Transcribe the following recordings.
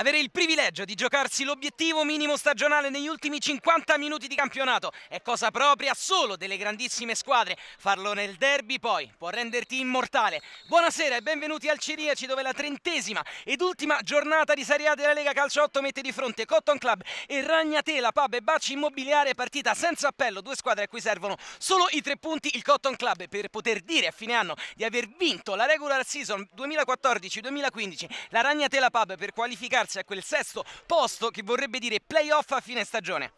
Avere il privilegio di giocarsi l'obiettivo minimo stagionale negli ultimi 50 minuti di campionato è cosa propria solo delle grandissime squadre. Farlo nel derby poi può renderti immortale. Buonasera e benvenuti al Ciriaci dove la trentesima ed ultima giornata di Serie A della Lega Calcio 8 mette di fronte Cotton Club e Ragnatela, Pub e Baci Immobiliare partita senza appello. Due squadre a cui servono solo i tre punti il Cotton Club per poter dire a fine anno di aver vinto la regular season 2014-2015 la Ragnatela Pub per qualificarsi rialzo, è quel sesto posto che vorrebbe dire playoff a fine stagione.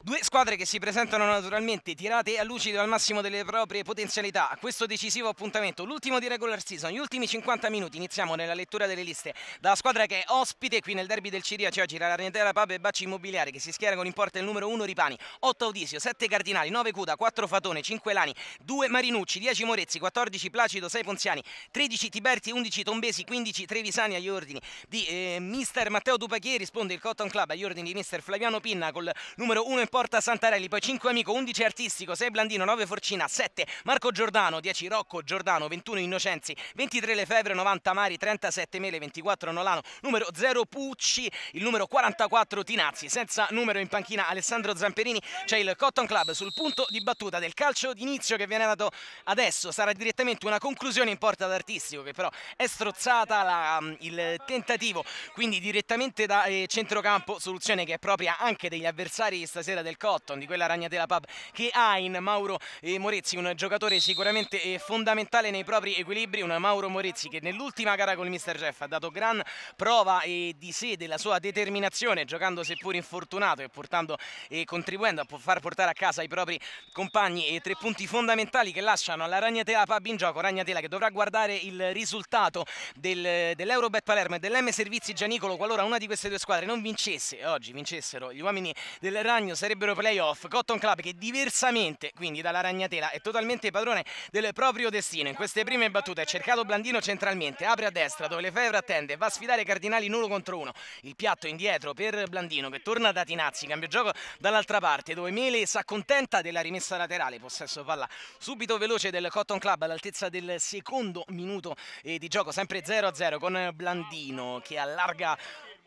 Due squadre che si presentano naturalmente tirate a lucido al massimo delle proprie potenzialità a questo decisivo appuntamento, l'ultimo di regular season, gli ultimi 50 minuti. Iniziamo nella lettura delle liste dalla squadra che è ospite qui nel derby del Ciriace oggi, la Ranetera Pub e Bacci Immobiliare che si schiera con in porta il numero 1 Ripani, 8 Audisio, 7 Cardinali, 9 Cuda, 4 Fatone, 5 Lani, 2 Marinucci, 10 Morezzi, 14 Placido, 6 Ponziani, 13 Tiberti, 11 Tombesi, 15 Trevisani agli ordini di eh, mister Matteo Dupachie, risponde il Cotton Club agli ordini di mister Flaviano Pinna col numero 1 in porta Santarelli, poi 5 amico, 11 artistico, 6 Blandino, 9 Forcina, 7 Marco Giordano, 10 Rocco Giordano, 21 Innocenzi, 23 Lefebvre, 90 Mari, 37 Mele, 24 Nolano, numero 0 Pucci, il numero 44 Tinazzi, senza numero in panchina Alessandro Zamperini, c'è il Cotton Club sul punto di battuta del calcio d'inizio che viene dato adesso, sarà direttamente una conclusione in porta d'artistico che però è strozzata la, mm, il tentativo, quindi direttamente da eh, centrocampo, soluzione che è propria anche degli avversari stasera quella del Cotton, di quella Ragnatela Pub che ha in Mauro eh, Morezzi un giocatore sicuramente eh, fondamentale nei propri equilibri, un Mauro Morezzi che nell'ultima gara con il Mister Jeff ha dato gran prova eh, di sé, della sua determinazione, giocando seppur infortunato e, portando, e contribuendo a far portare a casa i propri compagni e tre punti fondamentali che lasciano alla Ragnatela Pub in gioco, Ragnatela che dovrà guardare il risultato del, dell'Eurobet Palermo e dell'M Servizi Gianicolo qualora una di queste due squadre non vincesse oggi, vincessero gli uomini del Ragno, sarebbe sarebbero playoff. Cotton Club che diversamente, quindi dalla Ragnatela, è totalmente padrone del proprio destino. In queste prime battute è cercato Blandino centralmente, apre a destra dove Lefebvre attende, va a sfidare Cardinali nulla contro uno. Il piatto indietro per Blandino che torna da Tinazzi, cambio gioco dall'altra parte dove Mele si accontenta della rimessa laterale, possesso palla subito veloce del Cotton Club all'altezza del secondo minuto eh, di gioco, sempre 0-0 con Blandino che allarga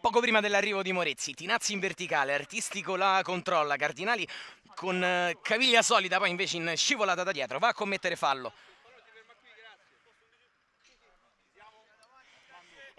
Poco prima dell'arrivo di Morezzi, Tinazzi in verticale, Artistico la controlla, Cardinali con eh, caviglia solida, poi invece in scivolata da dietro va a commettere fallo.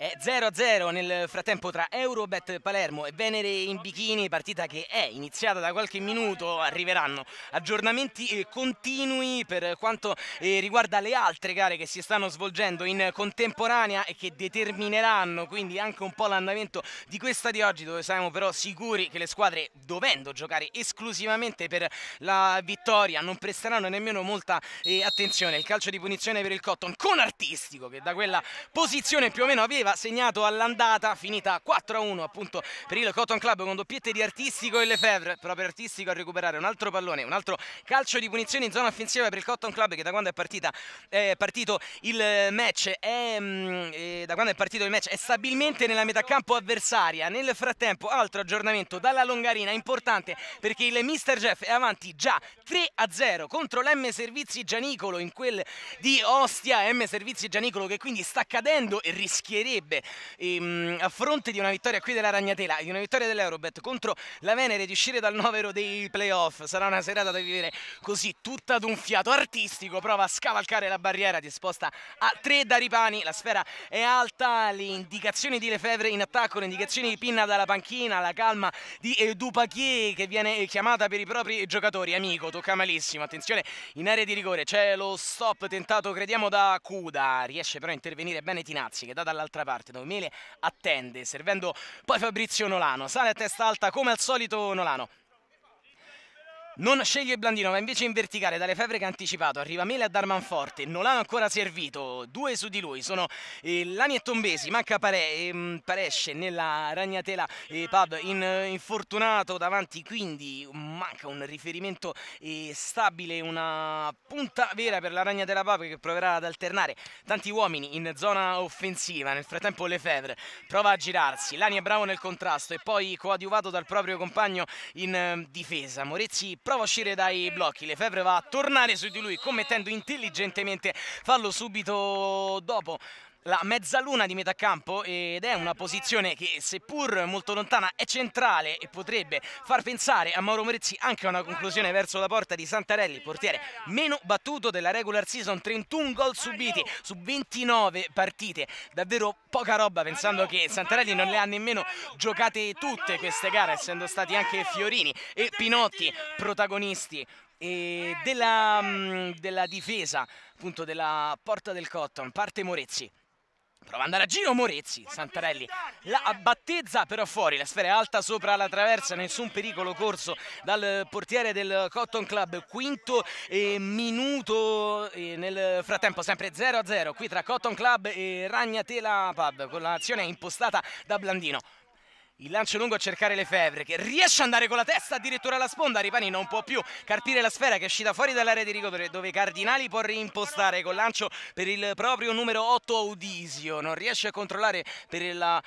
È 0-0 nel frattempo tra Eurobet Palermo e Venere in Bikini, partita che è iniziata da qualche minuto, arriveranno aggiornamenti continui per quanto eh, riguarda le altre gare che si stanno svolgendo in contemporanea e che determineranno quindi anche un po' l'andamento di questa di oggi dove siamo però sicuri che le squadre dovendo giocare esclusivamente per la vittoria non presteranno nemmeno molta eh, attenzione. Il calcio di punizione per il Cotton con Artistico che da quella posizione più o meno aveva segnato all'andata, finita 4-1 appunto per il Cotton Club con doppiette di Artistico e Lefebvre, proprio Artistico a recuperare un altro pallone, un altro calcio di punizione in zona offensiva per il Cotton Club che da quando è, partita, è partito il match è, è, mm, eh, da quando è partito il match è stabilmente nella metà campo avversaria, nel frattempo altro aggiornamento dalla Longarina, importante perché il Mister Jeff è avanti già 3-0 contro l'M Servizi Gianicolo in quel di Ostia, M Servizi Gianicolo che quindi sta cadendo e rischierebbe sarebbe ehm, a fronte di una vittoria qui della Ragnatela e di una vittoria dell'Eurobet contro la Venere di uscire dal novero dei playoff. Sarà una serata da vivere così tutta ad un fiato artistico, prova a scavalcare la barriera disposta a tre da Ripani. la sfera è alta, le indicazioni di Lefebvre in attacco, le indicazioni di Pinna dalla panchina, la calma di eh, Dupachier che viene eh, chiamata per i propri giocatori, amico, tocca malissimo, attenzione in area di rigore, c'è lo stop tentato crediamo da Cuda, riesce però a intervenire bene Tinazzi che dà dall'altra dall'altra parte dove Mele attende servendo poi Fabrizio Nolano sale a testa alta come al solito Nolano non sceglie Blandino, ma invece in verticale dalle Fevre che ha anticipato. Arriva Mele a Darmanforte. non Nolano ancora servito. Due su di lui sono eh, Lani e Tombesi. Manca Pare, ehm, Paresce nella Ragnatela eh, Pub. In, eh, infortunato davanti, quindi manca un riferimento eh, stabile. Una punta vera per la Ragnatela Pub che proverà ad alternare tanti uomini in zona offensiva. Nel frattempo, Le Fevre prova a girarsi. Lani è bravo nel contrasto e poi coadiuvato dal proprio compagno in eh, difesa. Morezzi prova a uscire dai blocchi, Lefebvre va a tornare su di lui commettendo intelligentemente fallo subito dopo la mezzaluna di metà campo ed è una posizione che seppur molto lontana è centrale e potrebbe far pensare a Mauro Morezzi anche a una conclusione verso la porta di Santarelli, portiere meno battuto della regular season, 31 gol subiti su 29 partite, davvero poca roba pensando che Santarelli non le ha nemmeno giocate tutte queste gare essendo stati anche Fiorini e Pinotti protagonisti della, mm, della difesa appunto della porta del Cotton, parte Morezzi. Prova a andare a giro Morezzi, Santarelli la battezza però fuori, la sfera è alta sopra la traversa, nessun pericolo corso dal portiere del Cotton Club, quinto e minuto e nel frattempo sempre 0-0 qui tra Cotton Club e Ragnatela Pub con l'azione impostata da Blandino. Il lancio lungo a cercare le Lefebvre che riesce ad andare con la testa addirittura alla sponda. Ripani non può più carpire la sfera che è uscita fuori dall'area di rigore dove Cardinali può reimpostare col lancio per il proprio numero 8 Audisio. Non riesce a controllare per la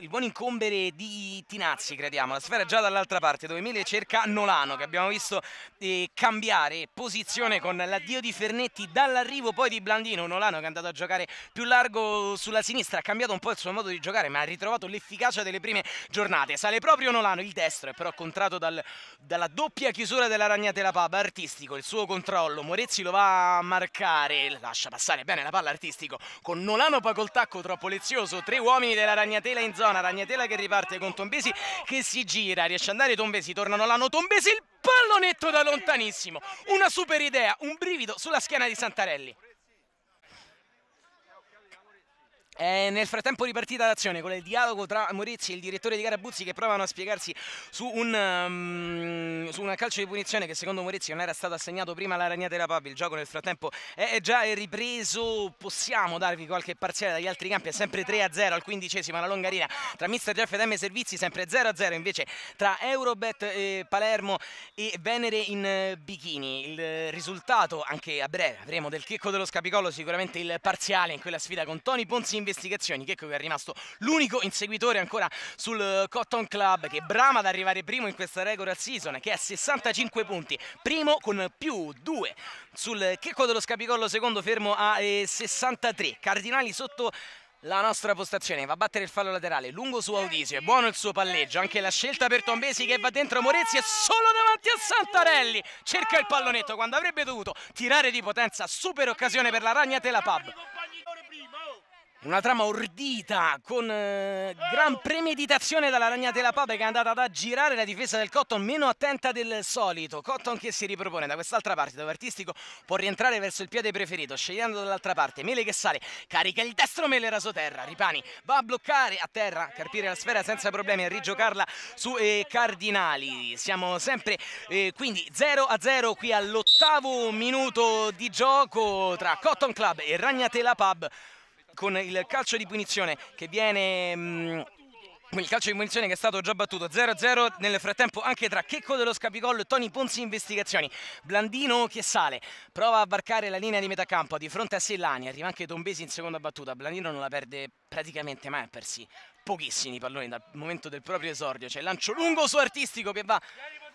il buon incombere di Tinazzi, crediamo. La sfera è già dall'altra parte, dove Mele cerca Nolano, che abbiamo visto eh, cambiare posizione con l'addio di Fernetti dall'arrivo poi di Blandino. Nolano che è andato a giocare più largo sulla sinistra, ha cambiato un po' il suo modo di giocare, ma ha ritrovato l'efficacia delle prime giornate. Sale proprio Nolano, il destro è però contrato dal, dalla doppia chiusura della Ragnatela Paba, artistico, il suo controllo. Morezzi lo va a marcare, lascia passare bene la palla artistico con Nolano tacco troppo lezioso, tre uomini della Ragnatela in in zona, Ragnatela che riparte con Tombesi che si gira, riesce ad andare Tombesi, tornano l'anno Tombesi, il pallonetto da lontanissimo, una super idea, un brivido sulla schiena di Santarelli. E nel frattempo ripartita l'azione con il dialogo tra Morizzi e il direttore di gara Buzzi che provano a spiegarsi su un, um, su un calcio di punizione che secondo Morizzi non era stato assegnato prima alla Ragnate della Pabbi. Il gioco nel frattempo è già ripreso, possiamo darvi qualche parziale dagli altri campi, è sempre 3-0 al quindicesimo alla Longarina tra Mister Jeff ed M Servizi, sempre 0-0 invece tra Eurobet e Palermo e Venere in eh, Bikini. Il risultato anche a breve avremo del chicco dello Scapicollo sicuramente il parziale in quella sfida con Tony Ponzi in investigazioni che è rimasto l'unico inseguitore ancora sul eh, Cotton Club che brama ad arrivare primo in questa regular season che è a 65 punti primo con più 2 sul Checco dello Scapicollo secondo fermo a 63 eh, Cardinali sotto la nostra postazione va a battere il fallo laterale lungo su Audisio è buono il suo palleggio anche la scelta per Tombesi che va dentro Morezzi è solo davanti a Santarelli cerca il pallonetto quando avrebbe dovuto tirare di potenza super occasione per la Ragnatela Pub una trama ordita con eh, gran premeditazione dalla ragnatela Pape che è andata ad aggirare la difesa del Cotton meno attenta del solito. Cotton che si ripropone da quest'altra parte dove Artistico può rientrare verso il piede preferito scegliendo dall'altra parte. Mele che sale, carica il destro Mele rasoterra, Ripani va a bloccare a terra, carpire la sfera senza problemi e rigiocarla su eh, Cardinali. Siamo sempre eh, quindi 0 a 0 qui all'ottavo minuto di gioco tra Cotton Club e Ragnatela Pub con il calcio di punizione che viene... Mh, mm, il calcio di punizione che è stato già battuto 0-0 nel frattempo anche tra Checco dello Scapicollo e Tony Ponzi Investigazioni Blandino che sale prova a varcare la linea di metà campo di fronte a Sellani arriva anche Tombesi in seconda battuta Blandino non la perde praticamente mai ha persi pochissimi palloni dal momento del proprio esordio c'è il lancio lungo su Artistico che va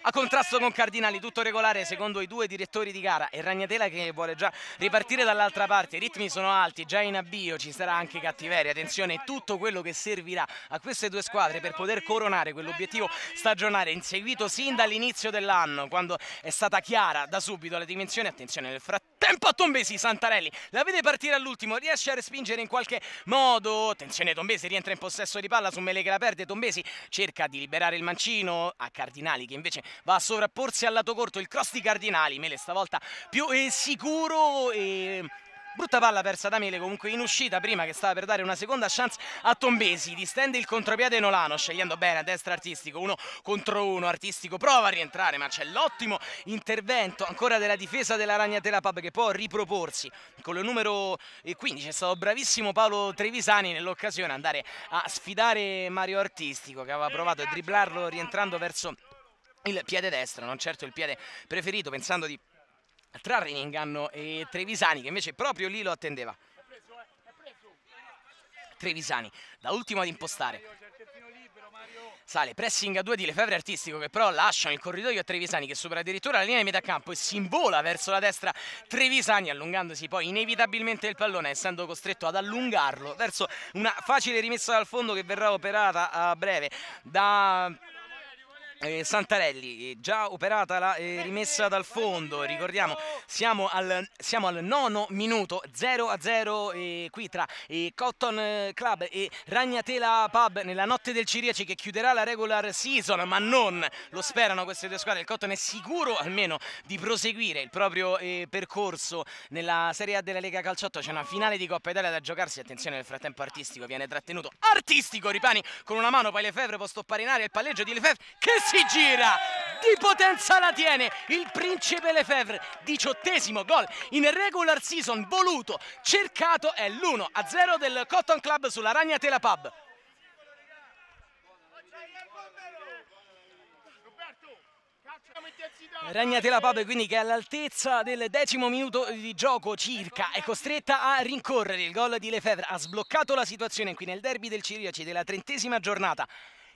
a contrasto con Cardinali, tutto regolare secondo i due direttori di gara e Ragnatela che vuole già ripartire dall'altra parte, i ritmi sono alti, già in avvio ci sarà anche cattiveria, attenzione tutto quello che servirà a queste due squadre per poter coronare quell'obiettivo stagionale inseguito sin dall'inizio dell'anno quando è stata chiara da subito la dimensione, attenzione nel frattempo a Tombesi Santarelli, la vede partire all'ultimo, riesce a respingere in qualche modo, attenzione Tombesi rientra in possesso di palla su Mele che la perde, Tombesi cerca di liberare il mancino a Cardinali che invece va a sovrapporsi al lato corto il cross di Cardinali, Mele stavolta più eh, sicuro e Brutta palla persa da Mele comunque in uscita prima che stava per dare una seconda chance a Tombesi. Distende il contropiede Nolano scegliendo bene a destra artistico. Uno contro uno artistico prova a rientrare ma c'è l'ottimo intervento ancora della difesa della Ragnatela Pub che può riproporsi. Con il numero 15 eh, è stato bravissimo Paolo Trevisani nell'occasione andare a sfidare Mario Artistico che aveva provato a dribblarlo rientrando verso il piede destro, non certo il piede preferito, pensando di trarre in inganno e eh, Trevisani che invece proprio lì lo attendeva. Trevisani, da ultimo ad impostare. Sale, pressing a due di Lefebvre Artistico che però lasciano il corridoio a Trevisani che supera addirittura la linea di metà campo e si invola verso la destra Trevisani allungandosi poi inevitabilmente il pallone essendo costretto ad allungarlo verso una facile rimessa dal fondo che verrà operata a breve da eh, Santarelli, già operata la eh, rimessa eh, dal fondo, ricordiamo siamo al, siamo al nono minuto 0 a 0 eh, qui tra eh, Cotton eh, Club e Ragnatela Pub nella notte del Ciriaci che chiuderà la regular season ma non lo sperano queste due squadre, il Cotton è sicuro almeno di proseguire il proprio percorso nella Serie A della Lega Calciotto, c'è una finale di Coppa Italia da giocarsi, attenzione nel frattempo Artistico viene trattenuto, Artistico Ripani con una mano poi Lefebvre può stoppare in aria il palleggio di Lefebvre che si si gira di potenza la tiene il principe Lefebvre diciottesimo gol in regular season voluto cercato è l'1 0 del Cotton Club sulla Ragnatela Pub Ragnatela Pape quindi che è all'altezza del decimo minuto di gioco circa è costretta a rincorrere il gol di Lefebvre ha sbloccato la situazione qui nel derby del Ciriaci della trentesima giornata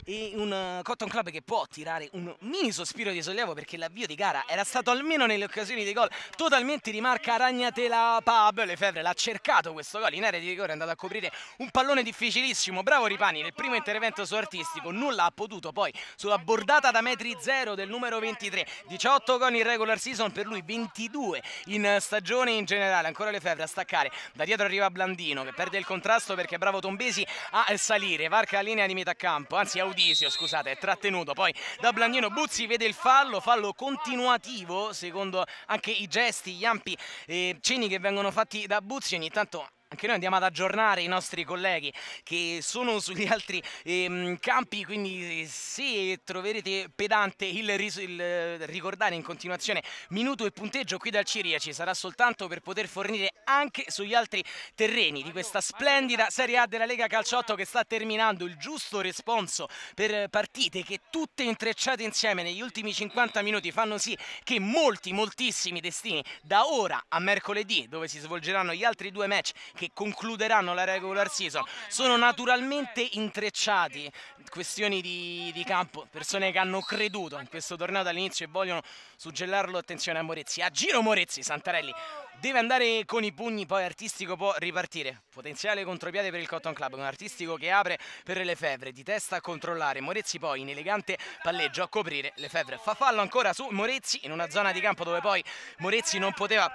e un eh, Cotton Club che può tirare un mini sospiro di sollievo perché l'avvio di gara era stato almeno nelle occasioni di gol totalmente di marca Ragnatela Pab Lefebvre l'ha cercato questo gol in area di rigore è andato a coprire un pallone difficilissimo bravo Ripani nel primo intervento su artistico nulla ha potuto poi sulla bordata da metri zero del numero 23 18 gol in regular season per lui 22 in stagione in generale ancora Lefebvre a staccare da dietro arriva Blandino che perde il contrasto perché bravo Tombesi a salire varca la linea di metà campo anzi è Gaudisio, scusate, è trattenuto poi da Blandino Buzzi, vede il fallo, fallo continuativo secondo anche i gesti, gli ampi eh, cenni che vengono fatti da Buzzi, ogni tanto anche noi andiamo ad aggiornare i nostri colleghi che sono sugli altri ehm, campi, quindi eh, se troverete pedante il, riso, il, eh, ricordare in continuazione minuto e punteggio qui dal Ciria ci sarà soltanto per poter fornire anche sugli altri terreni di questa splendida Serie A della Lega Calciotto che sta terminando il giusto responso per partite che tutte intrecciate insieme negli ultimi 50 minuti fanno sì che molti, moltissimi destini da ora a mercoledì dove si svolgeranno gli altri due match che che concluderanno la regular season sono naturalmente intrecciati questioni di, di campo persone che hanno creduto in questo torneo dall'inizio e vogliono suggellarlo attenzione a Morezzi a giro Morezzi Santarelli deve andare con i pugni poi Artistico può ripartire potenziale contropiede per il Cotton Club un Artistico che apre per le Fevre di testa a controllare Morezzi poi in elegante palleggio a coprire le Fevre fa fallo ancora su Morezzi in una zona di campo dove poi Morezzi non poteva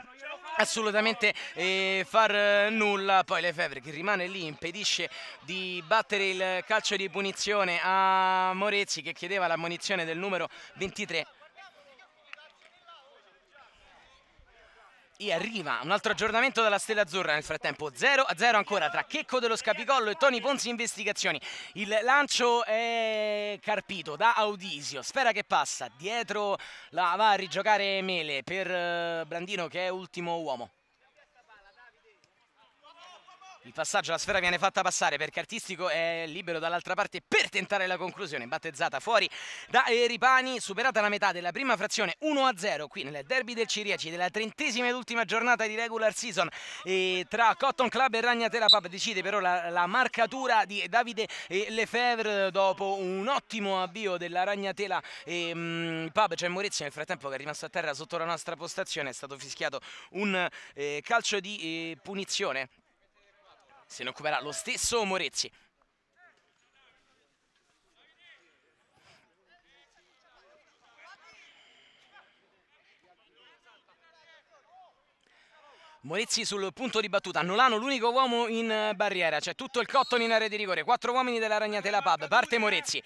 assolutamente eh, far eh, nulla poi Lefebvre che rimane lì impedisce di battere il calcio di punizione a Morezzi che chiedeva la munizione del numero 23 E arriva un altro aggiornamento dalla Stella Azzurra nel frattempo 0 a 0 ancora tra Checco dello Scapicollo e Tony Ponzi Investigazioni il lancio è carpito da Audisio sfera che passa dietro la va a rigiocare Mele per eh, Brandino che è ultimo uomo il passaggio, la sfera viene fatta passare perché Artistico è libero dall'altra parte per tentare la conclusione. Battezzata fuori da Eripani, superata la metà della prima frazione 1-0 qui nel derby del Ciriaci della trentesima ed ultima giornata di regular season e tra Cotton Club e Ragnatela Pub. Decide però la, la marcatura di Davide Lefebvre dopo un ottimo avvio della Ragnatela e, mh, mm, Pub. C'è cioè Maurizio nel frattempo che è rimasto a terra sotto la nostra postazione. È stato fischiato un eh, calcio di eh, punizione se ne occuperà lo stesso Morezzi. Morezzi sul punto di battuta, Nolano l'unico uomo in eh, barriera, c'è tutto il cotton in area di rigore, quattro uomini della Ragnatela Pub, parte Morezzi,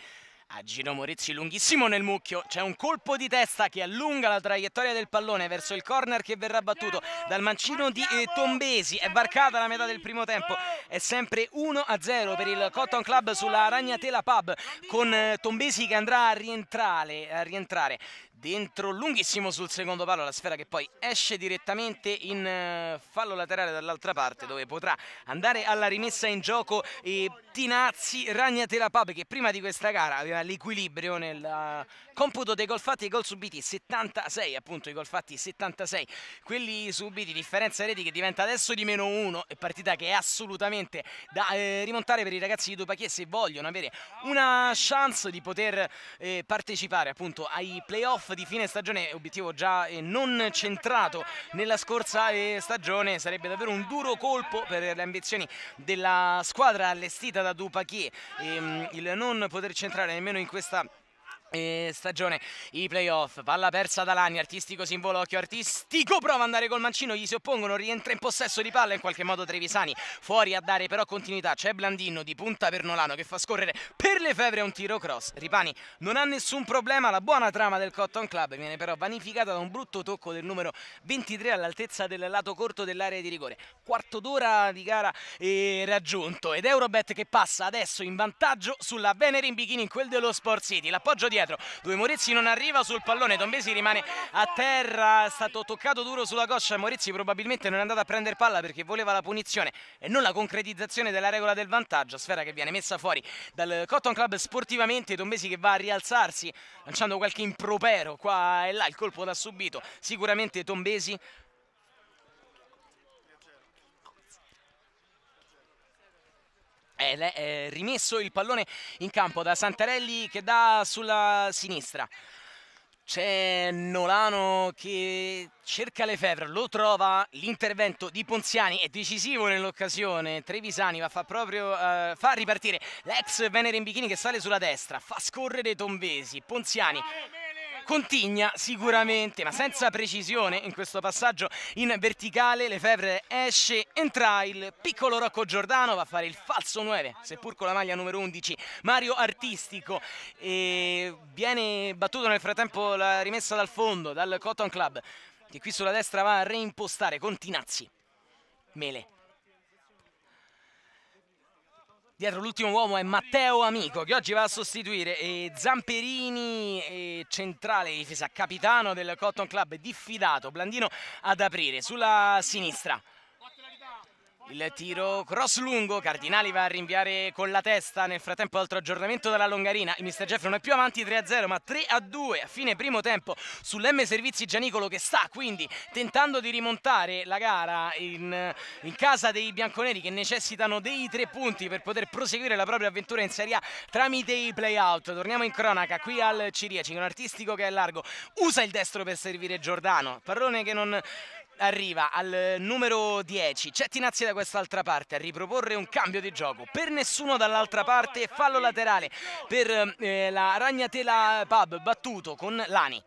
a Gino Morizzi lunghissimo nel mucchio, c'è un colpo di testa che allunga la traiettoria del pallone verso il corner che verrà battuto dal mancino di eh, Tombesi, è varcata la metà del primo tempo, è sempre 1-0 per il Cotton Club sulla Ragnatela Pub con eh, Tombesi che andrà a rientrare, a rientrare dentro lunghissimo sul secondo palo la sfera che poi esce direttamente in eh, fallo laterale dall'altra parte dove potrà andare alla rimessa in gioco e Tinazzi Ragnatela Pape che prima di questa gara aveva l'equilibrio nel eh, computo dei gol fatti e gol subiti 76 appunto i gol fatti 76 quelli subiti differenza reti che diventa adesso di meno 1 e partita che è assolutamente da eh, rimontare per i ragazzi di Dupachie se vogliono avere una chance di poter partecipare appunto ai playoff di fine stagione, obiettivo già eh, non centrato nella scorsa eh, stagione, sarebbe davvero un duro colpo per le ambizioni della squadra allestita da Dupachie. Ehm, il non poter centrare nemmeno in questa eh, stagione i playoff palla persa da Lanni artistico simbolo occhio artistico prova ad andare col mancino gli si oppongono rientra in possesso di palla in qualche modo Trevisani fuori a dare però continuità c'è Blandino di punta per Nolano che fa scorrere per le febbre un tiro cross Ripani non ha nessun problema la buona trama del Cotton Club viene però vanificata da un brutto tocco del numero 23 all'altezza del lato corto dell'area di rigore quarto d'ora di gara eh, raggiunto ed Eurobet che passa adesso in vantaggio sulla Venere in bikini in quel dello Sport City l'appoggio dietro dietro dove Morizzi non arriva sul pallone Tombesi rimane a terra è stato toccato duro sulla coscia Morizzi probabilmente non è andato a prendere palla perché voleva la punizione e non la concretizzazione della regola del vantaggio sfera che viene messa fuori dal Cotton Club sportivamente Tombesi che va a rialzarsi lanciando qualche impropero qua e là il colpo da subito sicuramente Tombesi è eh, eh, rimesso il pallone in campo da Santarelli che dà sulla sinistra. C'è Nolano che cerca Lefebvre, lo trova, l'intervento di Ponziani è decisivo nell'occasione, Trevisani va, fa, proprio, uh, fa ripartire l'ex Venere in Bikini che sale sulla destra, fa scorrere Tombesi, Ponziani Contigna sicuramente, ma senza precisione in questo passaggio in verticale. Lefebvre esce, entra il piccolo Rocco Giordano, va a fare il falso 9, seppur con la maglia numero 11. Mario Artistico e viene battuto nel frattempo la rimessa dal fondo, dal Cotton Club, che qui sulla destra va a reimpostare con Tinazzi. Mele Dietro l'ultimo uomo è Matteo Amico che oggi va a sostituire e eh, Zamperini e eh, centrale difesa, capitano del Cotton Club, diffidato, Blandino ad aprire sulla sinistra. Il tiro cross lungo, Cardinali va a rinviare con la testa, nel frattempo altro aggiornamento dalla Longarina, il mister Jeff non è più avanti 3-0 ma 3-2 a fine primo tempo sull'M Servizi Gianicolo che sta quindi tentando di rimontare la gara in, in, casa dei bianconeri che necessitano dei tre punti per poter proseguire la propria avventura in Serie A tramite i playout. Torniamo in cronaca qui al Ciriaci con un artistico che è largo, usa il destro per servire Giordano, pallone che non arriva al eh, numero 10 c'è Tinazzi da quest'altra parte a riproporre un cambio di gioco per nessuno dall'altra parte fallo laterale per eh, la Ragnatela Pub battuto con Lani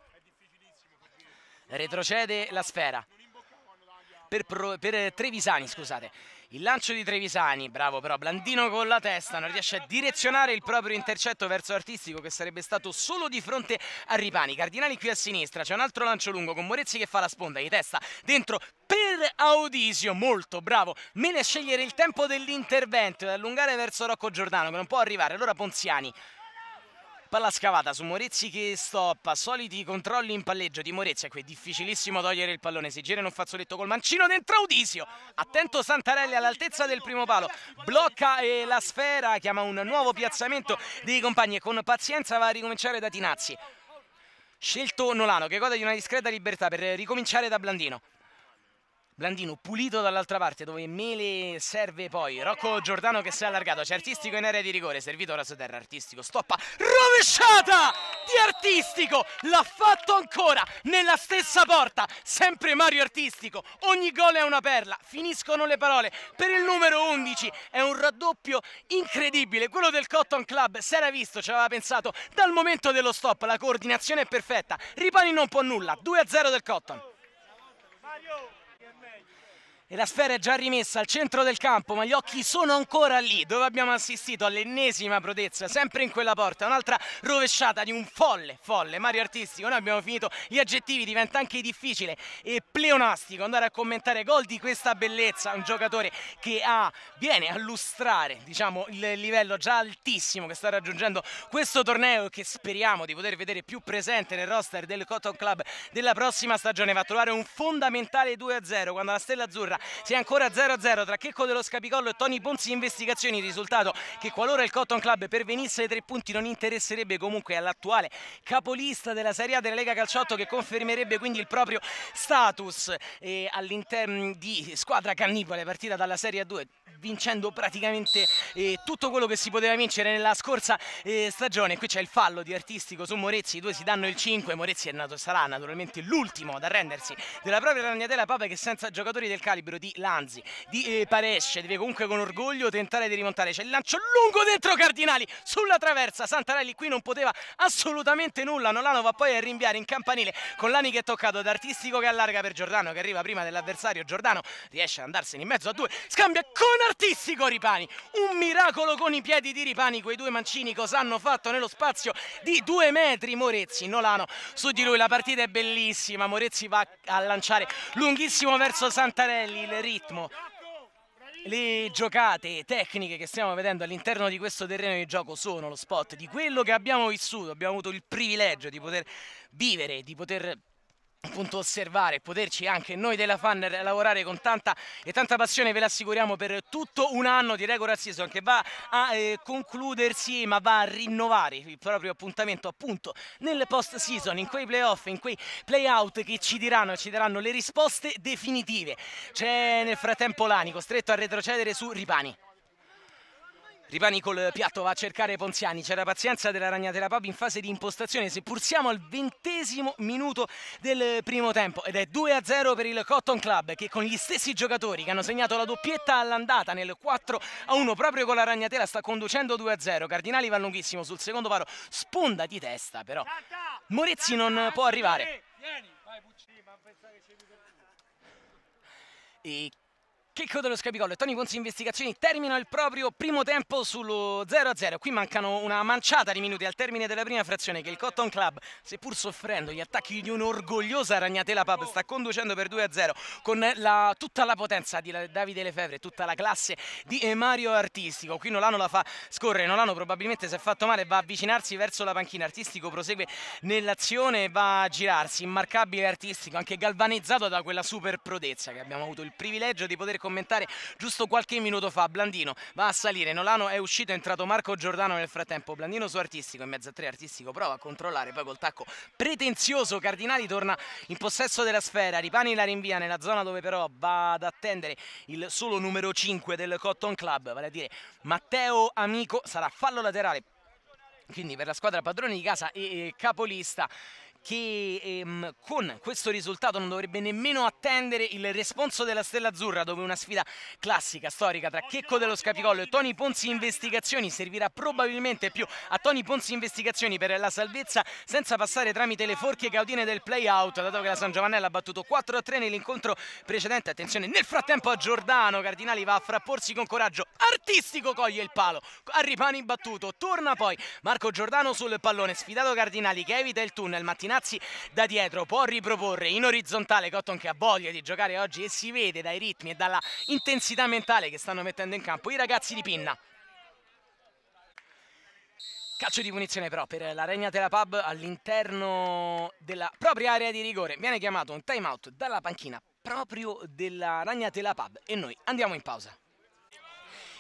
retrocede la sfera per, per eh, Trevisani scusate il lancio di Trevisani, bravo però, Blandino con la testa, non riesce a direzionare il proprio intercetto verso Artistico che sarebbe stato solo di fronte a Ripani. Cardinali qui a sinistra, c'è un altro lancio lungo con Morezzi che fa la sponda di testa dentro per Audisio, molto bravo, meno a scegliere il tempo dell'intervento e allungare verso Rocco Giordano che non può arrivare, allora Ponziani Palla scavata su Morezzi che stoppa, soliti controlli in palleggio di Morezzi, qui ecco, è difficilissimo togliere il pallone, si gira in un fazzoletto col mancino dentro Udisio, attento Santarelli all'altezza del primo palo, blocca la sfera, chiama un nuovo piazzamento dei compagni e con pazienza va a ricominciare da Tinazzi. Scelto Nolano che goda di una discreta libertà per ricominciare da Blandino. Blandino pulito dall'altra parte dove Mele serve poi Rocco Giordano che si è allargato c'è Artistico in area di rigore servito ora su terra Artistico stoppa rovesciata di Artistico l'ha fatto ancora nella stessa porta sempre Mario Artistico ogni gol è una perla finiscono le parole per il numero 11 è un raddoppio incredibile quello del Cotton Club si era visto ci aveva pensato dal momento dello stop la coordinazione è perfetta Ripani non può nulla 2 0 del Cotton Mario e la sfera è già rimessa al centro del campo ma gli occhi sono ancora lì dove abbiamo assistito all'ennesima prodezza sempre in quella porta un'altra rovesciata di un folle folle Mario Artistico noi abbiamo finito gli aggettivi diventa anche difficile e pleonastico andare a commentare gol di questa bellezza un giocatore che ha, viene a lustrare diciamo il livello già altissimo che sta raggiungendo questo torneo e che speriamo di poter vedere più presente nel roster del Cotton Club della prossima stagione va a trovare un fondamentale 2-0 quando la Stella Azzurra gara si è ancora 0-0 tra Checco dello Scapicollo e Tony Ponzi investigazioni risultato che qualora il Cotton Club pervenisse ai tre punti non interesserebbe comunque all'attuale capolista della Serie A della Lega Calciotto che confermerebbe quindi il proprio status all'interno di squadra cannibale partita dalla Serie a 2 vincendo praticamente eh, tutto quello che si poteva vincere nella scorsa eh, stagione qui c'è il fallo di Artistico su Morezzi i due si danno il 5 Morezzi nato, sarà naturalmente l'ultimo ad arrendersi della propria ragnatela Papa che senza giocatori del calibro libero di Lanzi, di eh, Paresce, deve comunque con orgoglio tentare di rimontare, c'è il lancio lungo dentro Cardinali, sulla traversa Santarelli qui non poteva assolutamente nulla, Nolano va poi a rinviare in campanile con Lani che è toccato da Artistico che allarga per Giordano che arriva prima dell'avversario, Giordano riesce ad andarsene in mezzo a due, scambia con Artistico Ripani, un miracolo con i piedi di Ripani, quei due mancini cosa hanno fatto nello spazio di due metri Morezzi, Nolano su di lui, la partita è bellissima, Morezzi va a lanciare lunghissimo verso Santarelli, il ritmo, le giocate tecniche che stiamo vedendo all'interno di questo terreno di gioco sono lo spot di quello che abbiamo vissuto, abbiamo avuto il privilegio di poter vivere, di poter appunto osservare, poterci anche noi della fan lavorare con tanta e tanta passione, ve l'assicuriamo per tutto un anno di regular season che va a eh, concludersi ma va a rinnovare il proprio appuntamento appunto nel post season, in quei playoff, in quei playout che ci diranno ci daranno le risposte definitive. C'è nel frattempo Lani costretto a retrocedere su Ripani. Ripani col piatto va a cercare Ponziani, c'è la pazienza della Ragnatela Pub in fase di impostazione, seppur siamo al ventesimo minuto del primo tempo ed è 2-0 per il Cotton Club che con gli stessi giocatori che hanno segnato la doppietta all'andata nel 4-1 proprio con la Ragnatela sta conducendo 2-0, Cardinali va lunghissimo sul secondo paro, sponda di testa però, Morezzi non può arrivare. E Checco dello Scapicollo e Tony Ponzi Investigazioni termina il proprio primo tempo sullo 0-0. Qui mancano una manciata di minuti al termine della prima frazione che il Cotton Club, seppur soffrendo gli attacchi di un'orgogliosa Ragnatela Pub, sta conducendo per 2-0 con la, tutta la potenza di Davide Lefebvre, tutta la classe di eh, Mario Artistico. Qui Nolano la fa scorrere, Nolano probabilmente si è fatto male, va a avvicinarsi verso la panchina, Artistico prosegue nell'azione, va a girarsi, immarcabile Artistico, anche galvanizzato da quella super prodezza che abbiamo avuto il privilegio di poter conoscere commentare giusto qualche minuto fa. Blandino va a salire, Nolano è uscito, è entrato Marco Giordano nel frattempo. Blandino su artistico, in mezzo a tre artistico, prova a controllare, poi col tacco pretenzioso Cardinali torna in possesso della sfera, Ripani la rinvia nella zona dove però va ad attendere il solo numero 5 del Cotton Club, vale a dire Matteo Amico, sarà fallo laterale quindi per la squadra padrone di casa e capolista che ehm, con questo risultato non dovrebbe nemmeno attendere il responso della Stella Azzurra dove una sfida classica, storica tra Checco dello Scapicollo e Tony Ponzi Investigazioni servirà probabilmente più a Tony Ponzi Investigazioni per la salvezza senza passare tramite le forche caudine del playout dato che la San Giovannella ha battuto 4-3 nell'incontro precedente attenzione nel frattempo a Giordano Cardinali va a frapporsi con coraggio artistico coglie il palo Arripani imbattuto torna poi Marco Giordano sul pallone sfidato Cardinali che evita il tunnel mattinale Giovinazzi da dietro può riproporre in orizzontale Cotton che ha voglia di giocare oggi e si vede dai ritmi e dalla intensità mentale che stanno mettendo in campo i ragazzi di Pinna. Calcio di punizione però per la Regna della Pub all'interno della propria area di rigore. Viene chiamato un time out dalla panchina proprio della Ragnatela Pub e noi andiamo in pausa.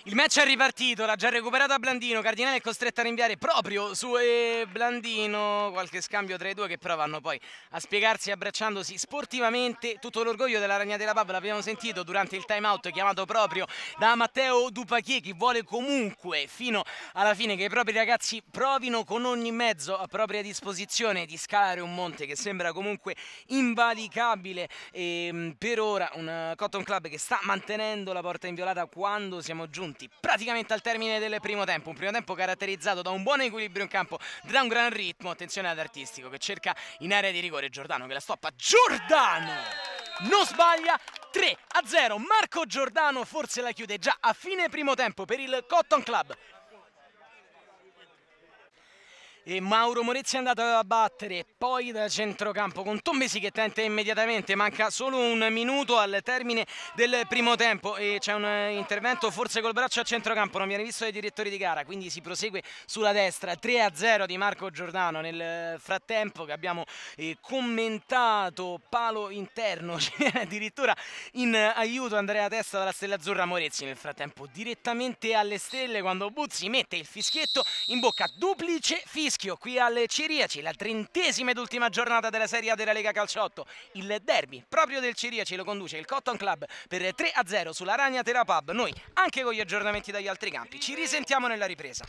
Il match è ripartito, l'ha già recuperata Blandino, Cardinale è costretto a rinviare proprio su e Blandino, qualche scambio tra i due che però vanno poi a spiegarsi abbracciandosi sportivamente, tutto l'orgoglio della Ragnatela Pub l'abbiamo sentito durante il time out chiamato proprio da Matteo Dupachie che vuole comunque fino alla fine che i propri ragazzi provino con ogni mezzo a propria disposizione di scalare un monte che sembra comunque invalicabile e ehm, per ora un Cotton Club che sta mantenendo la porta inviolata quando siamo giunti punti praticamente al termine del primo tempo, un primo tempo caratterizzato da un buon equilibrio in campo, da un gran ritmo, attenzione ad Artistico che cerca in area di rigore Giordano che la stoppa, Giordano non sbaglia, 3 a 0, Marco Giordano forse la chiude già a fine primo tempo per il Cotton Club e Mauro Morezzi è andato a battere poi da centrocampo con Tommesi che tenta immediatamente manca solo un minuto al termine del primo tempo e c'è un eh, intervento forse col braccio a centrocampo non viene visto dai direttori di gara quindi si prosegue sulla destra 3 0 di Marco Giordano nel eh, frattempo che abbiamo eh, commentato palo interno addirittura in aiuto Andrea Testa dalla Stella Azzurra Morezzi nel frattempo direttamente alle stelle quando Buzzi mette il fischietto in bocca duplice fischio rischio qui al Ciriaci, la trentesima ed ultima giornata della Serie A della Lega Calciotto. Il derby proprio del Ciriaci lo conduce il Cotton Club per 3-0 sulla Ragna Terapub. Noi, anche con gli aggiornamenti dagli altri campi, ci risentiamo nella ripresa.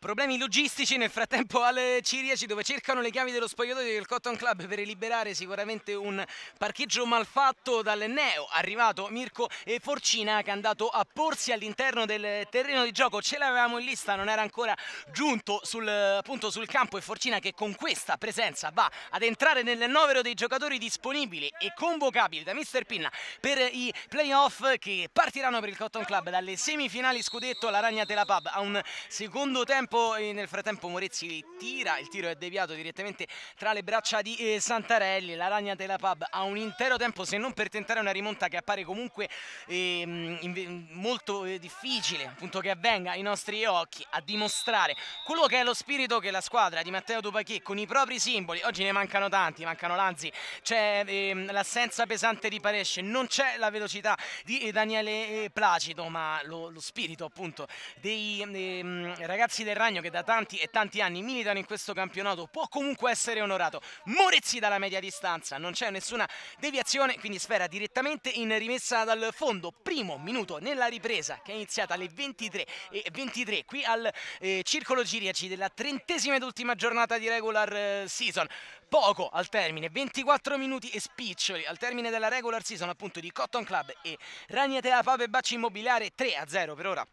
Problemi logistici nel frattempo al Ciriaci dove cercano le chiavi dello spogliatoio del Cotton Club per liberare sicuramente un parcheggio malfatto dal neo arrivato Mirko e Forcina che è andato a porsi all'interno del terreno di gioco ce l'avevamo in lista non era ancora giunto sul, appunto, sul campo e Forcina che con questa presenza va ad entrare nel novero dei giocatori disponibili e convocabili da Mister Pinna per i playoff che partiranno per il Cotton Club dalle semifinali scudetto alla Ragna della Pub a un secondo tempo campo nel frattempo Morezzi tira, il tiro è deviato direttamente tra le braccia di eh, Santarelli, la ragna della Pub ha un intero tempo se non per tentare una rimonta che appare comunque eh, molto eh, difficile appunto che avvenga ai nostri occhi a dimostrare quello che è lo spirito che la squadra di Matteo Dupachè con i propri simboli, oggi ne mancano tanti, mancano Lanzi, c'è ehm, l'assenza pesante di Paresce, non c'è la velocità di eh, Daniele eh, Placido ma lo, lo spirito appunto dei ehm, ragazzi del Ragno che da tanti e tanti anni militano in questo campionato può comunque essere onorato. Morezzi dalla media distanza, non c'è nessuna deviazione, quindi Sfera direttamente in rimessa dal fondo. Primo minuto nella ripresa che è iniziata alle 23.23 23 qui al eh, Circolo Giriaci della trentesima ed ultima giornata di regular eh, season. Poco al termine, 24 minuti e spiccioli al termine della regular season appunto di Cotton Club e Ragnatea Pape Bacci Immobiliare 3 a 0 per ora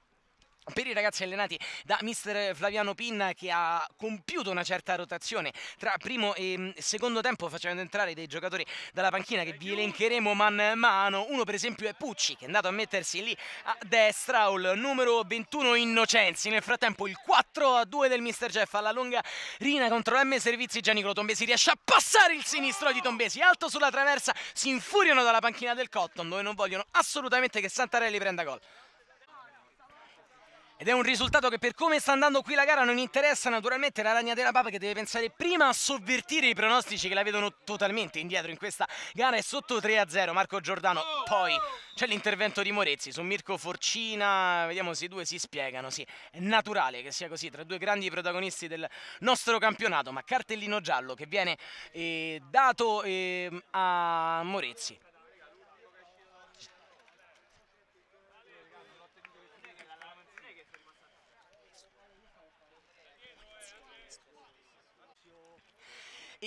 per i ragazzi allenati da mister Flaviano Pinna che ha compiuto una certa rotazione tra primo e mm, secondo tempo facendo entrare dei giocatori dalla panchina che vi elencheremo man mano uno per esempio è Pucci che è andato a mettersi lì a destra il numero 21 Innocenzi nel frattempo il 4 a 2 del mister Jeff alla lunga Rina contro M servizi Gianicolo Tombesi riesce a passare il sinistro di Tombesi alto sulla traversa si infuriano dalla panchina del Cotton dove non vogliono assolutamente che Santarelli prenda gol ed è un risultato che per come sta andando qui la gara non interessa naturalmente la ragna della Papa che deve pensare prima a sovvertire i pronostici che la vedono totalmente indietro in questa gara è sotto 3-0 Marco Giordano. Poi c'è l'intervento di Morezzi su Mirko Forcina, vediamo se i due si spiegano, sì, è naturale che sia così tra i due grandi protagonisti del nostro campionato, ma cartellino giallo che viene eh, dato eh, a Morezzi.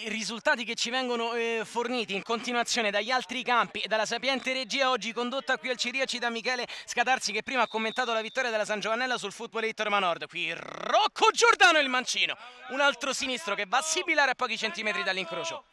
i risultati che ci vengono eh, forniti in continuazione dagli altri campi e dalla sapiente regia oggi condotta qui al Ciriaci da Michele Scadarsi che prima ha commentato la vittoria della San Giovannella sul football di Torma Nord. Qui Rocco Giordano il mancino, un altro sinistro che va a sibilare a pochi centimetri dall'incrocio.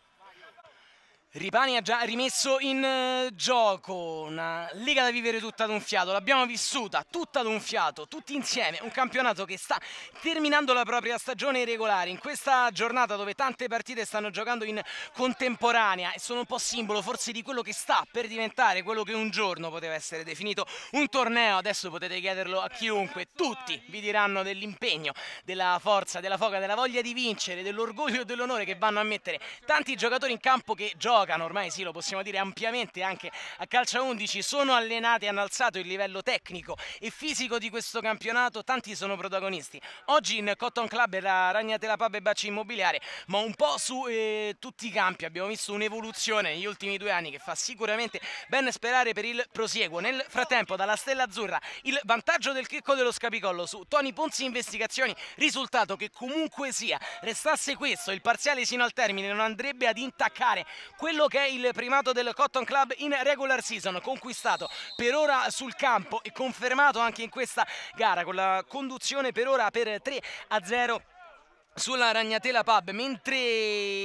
Ripani ha già rimesso in eh, gioco una lega da vivere tutta ad un fiato, l'abbiamo vissuta tutta ad un fiato, tutti insieme, un campionato che sta terminando la propria stagione regolare in questa giornata dove tante partite stanno giocando in contemporanea e sono un po' simbolo forse di quello che sta per diventare quello che un giorno poteva essere definito un torneo, adesso potete chiederlo a chiunque, tutti vi diranno dell'impegno, della forza, della foca, della voglia di vincere, dell'orgoglio e dell'onore che vanno a mettere tanti giocatori in campo che giocano giocano, ormai sì, lo possiamo dire ampiamente anche a calcio 11, sono allenate e hanno alzato il livello tecnico e fisico di questo campionato, tanti sono protagonisti. Oggi in Cotton Club e la Ragnatela Pub e Bacci Immobiliare, ma un po' su eh, tutti i campi abbiamo visto un'evoluzione negli ultimi due anni che fa sicuramente ben sperare per il prosieguo. Nel frattempo dalla Stella Azzurra il vantaggio del chicco dello Scapicollo su Tony Ponzi Investigazioni, risultato che comunque sia restasse questo, il parziale sino al termine non andrebbe ad intaccare quello quello che è il primato del Cotton Club in regular season, conquistato per ora sul campo e confermato anche in questa gara con la conduzione per ora per 3 a 0 sulla Ragnatela Pub mentre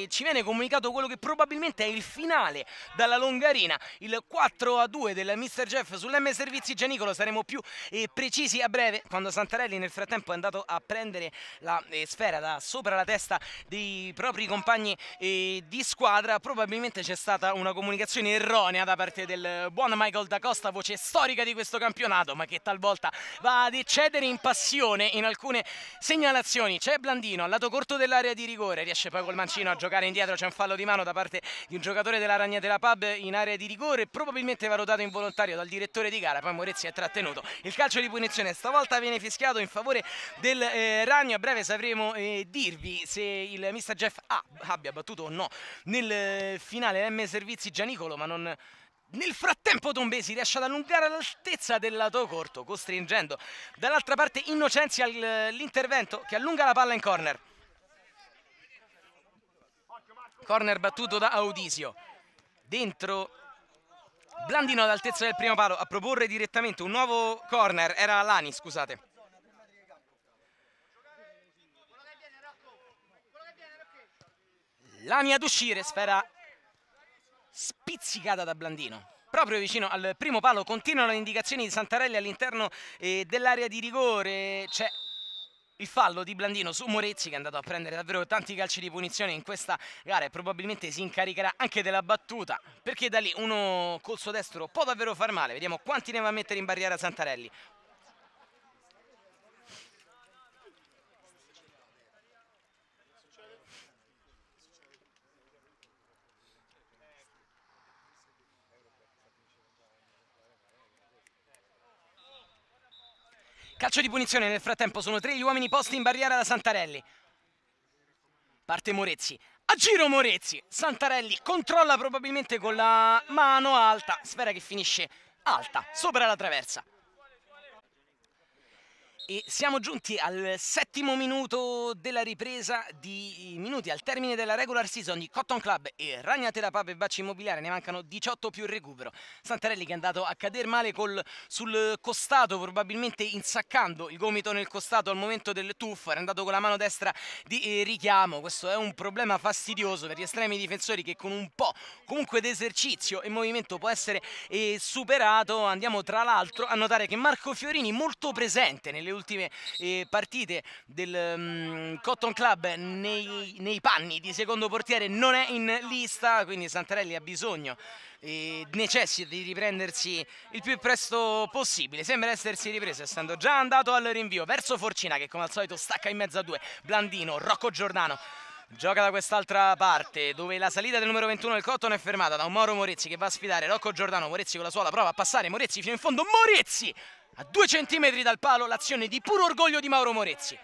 ci viene comunicato quello che probabilmente è il finale dalla Longarina il 4 a 2 del Mr. Jeff sull'M Servizi Gianicolo saremo più eh, precisi a breve quando Santarelli nel frattempo è andato a prendere la eh, sfera da sopra la testa dei propri compagni eh, di squadra probabilmente c'è stata una comunicazione erronea da parte del buon Michael Da Costa voce storica di questo campionato ma che talvolta va ad eccedere in passione in alcune segnalazioni c'è Blandino alla lato corto dell'area di rigore, riesce poi col mancino a giocare indietro, c'è un fallo di mano da parte di un giocatore della Ragna della Pub in area di rigore, probabilmente valutato involontario dal direttore di gara, poi Morezzi è trattenuto. Il calcio di punizione stavolta viene fischiato in favore del eh, Ragno, a breve sapremo eh, dirvi se il mister Jeff ah, abbia battuto o no nel eh, finale M Servizi Gianicolo, ma non... Nel frattempo Tombesi riesce ad allungare l'altezza del lato corto, costringendo dall'altra parte Innocenzi all'intervento che allunga la palla in corner. Corner battuto da Audisio. Dentro Blandino all'altezza del primo palo a proporre direttamente un nuovo corner, era Lani, scusate. Lani ad uscire, sfera spizzicata da Blandino proprio vicino al primo palo continuano le indicazioni di Santarelli all'interno eh, dell'area di rigore c'è il fallo di Blandino su Morezzi che è andato a prendere davvero tanti calci di punizione in questa gara e probabilmente si incaricherà anche della battuta perché da lì uno col suo destro può davvero far male vediamo quanti ne va a mettere in barriera Santarelli Calcio di punizione nel frattempo, sono tre gli uomini posti in barriera da Santarelli. Parte Morezzi, a giro Morezzi, Santarelli controlla probabilmente con la mano alta, spera che finisce alta, sopra la traversa. E siamo giunti al settimo minuto della ripresa di eh, minuti al termine della regular season di Cotton Club e Ragnatela Pape e Bacio Immobiliare, ne mancano 18 più il recupero. Santarelli che è andato a cadere male col, sul costato, probabilmente insaccando il gomito nel costato al momento del tuffo, era andato con la mano destra di eh, richiamo. Questo è un problema fastidioso per gli estremi difensori che con un po' comunque d'esercizio e movimento può essere eh, superato. Andiamo tra l'altro a notare che Marco Fiorini molto presente nelle ultime ultime eh, partite del um, Cotton Club nei, nei panni di secondo portiere non è in lista, quindi Santarelli ha bisogno e eh, necessita di riprendersi il più presto possibile. Sembra essersi ripreso, essendo già andato al rinvio verso Forcina che come al solito stacca in mezzo a due. Blandino, Rocco Giordano. Gioca da quest'altra parte dove la salita del numero 21 del Cotton è fermata da un Moro Morezzi che va a sfidare Rocco Giordano. Morezzi con la sua la prova a passare. Morezzi fino in fondo. Morezzi! A due centimetri dal palo l'azione di puro orgoglio di Mauro Morezzi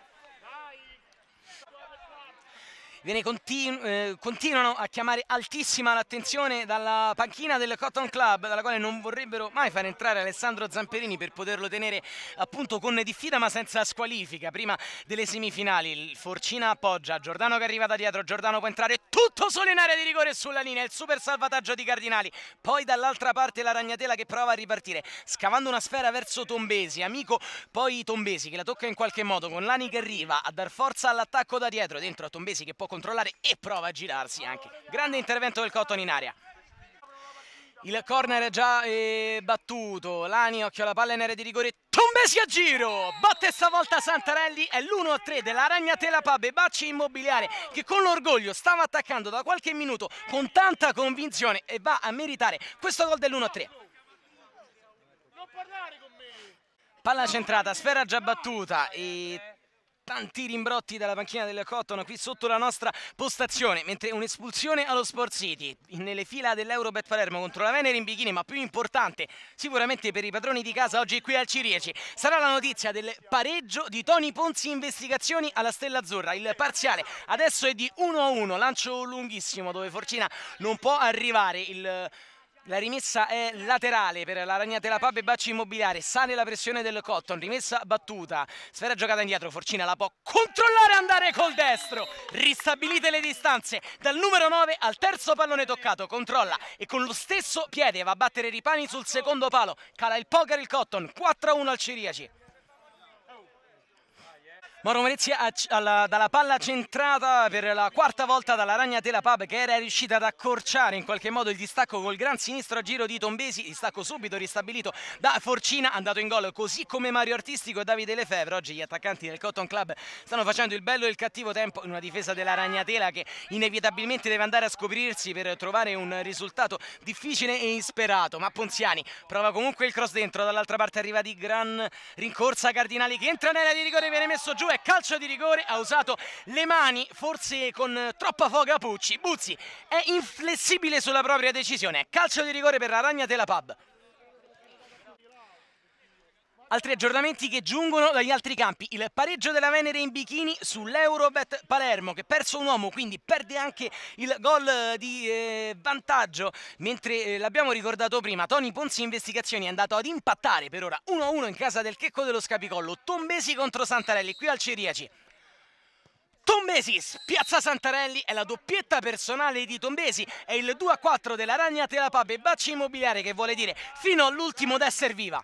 viene continu eh, continuano a chiamare altissima l'attenzione dalla panchina del Cotton Club, dalla quale non vorrebbero mai far entrare Alessandro Zamperini per poterlo tenere appunto con diffida ma senza squalifica, prima delle semifinali, Forcina appoggia, Giordano che arriva da dietro, Giordano può entrare tutto solo in area di rigore sulla linea, il super salvataggio di Cardinali, poi dall'altra parte la Ragnatela che prova a ripartire, scavando una sfera verso Tombesi, amico poi Tombesi che la tocca in qualche modo con Lani che arriva a dar forza all'attacco da dietro, dentro a Tombesi che può continuare controllare e prova a girarsi anche. Grande intervento del Cotton in aria. Il corner è già eh, battuto, Lani occhio alla palla in area di rigore, Tombesi a giro, batte stavolta Santarelli, è l'1-3 della Ragnatela Pabbe, Bacci Immobiliare che con l'orgoglio stava attaccando da qualche minuto con tanta convinzione e va a meritare questo gol dell'1-3. Palla centrata, sfera già battuta e tanti rimbrotti dalla panchina del Cotton qui sotto la nostra postazione, mentre un'espulsione allo Sport City nelle fila dell'Eurobet Palermo contro la Venere in bikini, ma più importante sicuramente per i padroni di casa oggi qui al Cirieci sarà la notizia del pareggio di Tony Ponzi investigazioni alla Stella Azzurra, il parziale adesso è di 1-1, lancio lunghissimo dove Forcina non può arrivare il la rimessa è laterale per la Ragnatela Pab e Bacci Immobiliare, sale la pressione del Cotton, rimessa battuta, sfera giocata indietro, Forcina la può controllare e andare col destro, ristabilite le distanze, dal numero 9 al terzo pallone toccato, controlla e con lo stesso piede va a battere Ripani sul secondo palo, cala il poker il Cotton, 4-1 al Ciriaci. Mauro Marezia alla, dalla palla centrata per la quarta volta dalla Ragnatela Pub che era riuscita ad accorciare in qualche modo il distacco col gran sinistro a giro di Tombesi, distacco subito ristabilito da Forcina, andato in gol così come Mario Artistico e Davide Lefebvre. Oggi gli attaccanti del Cotton Club stanno facendo il bello e il cattivo tempo in una difesa della Ragnatela che inevitabilmente deve andare a scoprirsi per trovare un risultato difficile e insperato, ma Ponziani prova comunque il cross dentro, dall'altra parte arriva di gran rincorsa Cardinali che entra nella di rigore e viene messo giù calcio di rigore, ha usato le mani, forse con troppa foga Pucci. Buzzi è inflessibile sulla propria decisione. Calcio di rigore per la Ragnatela Pub. Altri aggiornamenti che giungono dagli altri campi. Il pareggio della Venere in bikini sull'Eurobet Palermo che perso un uomo, quindi perde anche il gol eh, di eh, vantaggio. Mentre eh, l'abbiamo ricordato prima, Tony Ponzi Investigazioni è andato ad impattare per ora 1-1 in casa del Checco dello Scapicollo. Tombesi contro Santarelli qui al Ceriaci. Tombesi spiazza Santarelli, è la doppietta personale di Tombesi, è il 2-4 della Ragnatela Pape, Bacci Immobiliare che vuole dire fino all'ultimo d'esser viva.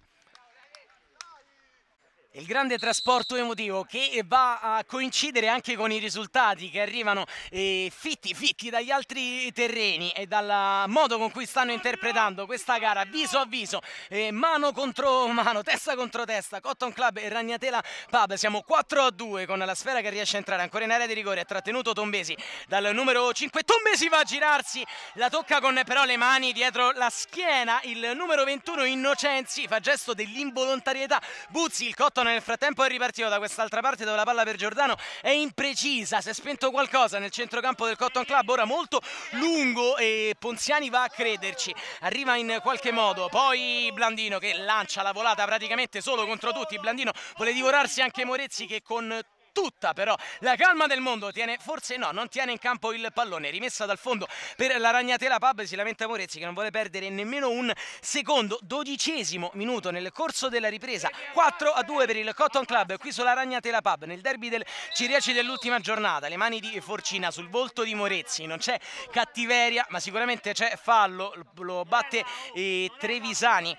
Il grande trasporto emotivo che va a coincidere anche con i risultati che arrivano eh, fitti fitti dagli altri terreni e dal modo con cui stanno interpretando questa gara viso a viso, eh, mano contro mano, testa contro testa, Cotton Club e Ragnatela Pub, siamo 4 a 2 con la sfera che riesce a entrare ancora in area di rigore, ha trattenuto Tombesi dal numero 5, Tombesi va a girarsi, la tocca con però le mani dietro la schiena, il numero 21 Innocenzi fa gesto dell'involontarietà, Buzzi il Cotton Bastone nel frattempo è ripartito da quest'altra parte dove la palla per Giordano è imprecisa, si è spento qualcosa nel centrocampo del Cotton Club, ora molto lungo e Ponziani va a crederci, arriva in qualche modo, poi Blandino che lancia la volata praticamente solo contro tutti, Blandino vuole divorarsi anche Morezzi che con tutta però la calma del mondo tiene forse no non tiene in campo il pallone rimessa dal fondo per la ragnatela pub si lamenta Morezzi che non vuole perdere nemmeno un secondo dodicesimo minuto nel corso della ripresa 4 a 2 per il Cotton Club qui sulla ragnatela pub nel derby del Ciriaci dell'ultima giornata le mani di Forcina sul volto di Morezzi non c'è cattiveria ma sicuramente c'è fallo lo batte eh, Trevisani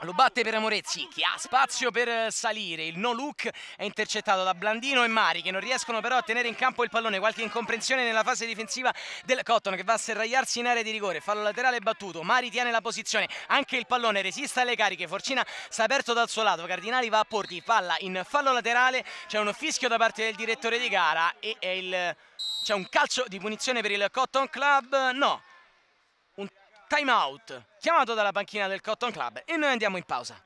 lo batte per Amorezzi che ha spazio per eh, salire, il no look è intercettato da Blandino e Mari che non riescono però a tenere in campo il pallone, qualche incomprensione nella fase difensiva del Cotton che va a serragliarsi in area di rigore, fallo laterale battuto, Mari tiene la posizione, anche il pallone resiste alle cariche, Forcina sta aperto dal suo lato, Cardinali va a Porti, palla in fallo laterale, c'è uno fischio da parte del direttore di gara e c'è il... un calcio di punizione per il Cotton Club, no time out chiamato dalla panchina del Cotton Club e noi andiamo in pausa.